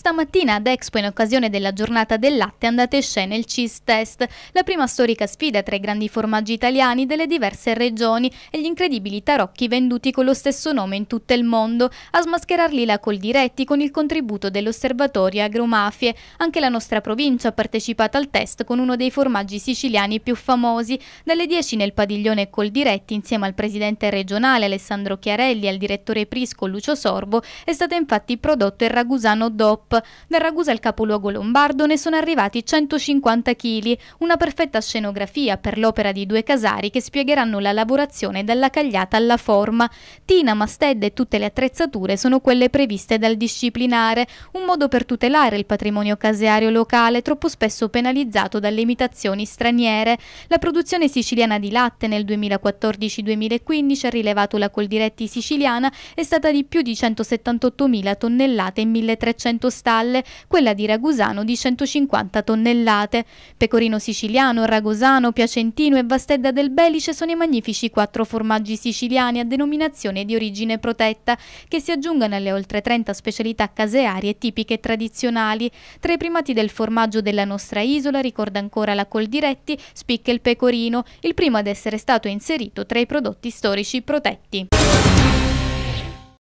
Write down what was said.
Stamattina ad Expo, in occasione della giornata del latte, andate in scena il Cheese Test, la prima storica sfida tra i grandi formaggi italiani delle diverse regioni e gli incredibili tarocchi venduti con lo stesso nome in tutto il mondo, a smascherarli la Coldiretti con il contributo dell'osservatorio agromafie. Anche la nostra provincia ha partecipato al test con uno dei formaggi siciliani più famosi, dalle 10 nel padiglione Coldiretti insieme al presidente regionale Alessandro Chiarelli e al direttore Prisco Lucio Sorbo è stato infatti prodotto il ragusano DOP. Stop. Dal Ragusa al capoluogo lombardo ne sono arrivati 150 kg, una perfetta scenografia per l'opera di due casari che spiegheranno la lavorazione dalla cagliata alla forma. Tina, mastedda e tutte le attrezzature sono quelle previste dal disciplinare, un modo per tutelare il patrimonio caseario locale troppo spesso penalizzato dalle imitazioni straniere. La produzione siciliana di latte nel 2014-2015 ha rilevato la Coldiretti siciliana è stata di più di 178.000 tonnellate in 1.300 stalle, quella di Ragusano di 150 tonnellate. Pecorino siciliano, Ragusano, piacentino e vastedda del Belice sono i magnifici quattro formaggi siciliani a denominazione di origine protetta, che si aggiungono alle oltre 30 specialità casearie tipiche e tradizionali. Tra i primati del formaggio della nostra isola, ricorda ancora la Coldiretti, spicca il pecorino, il primo ad essere stato inserito tra i prodotti storici protetti.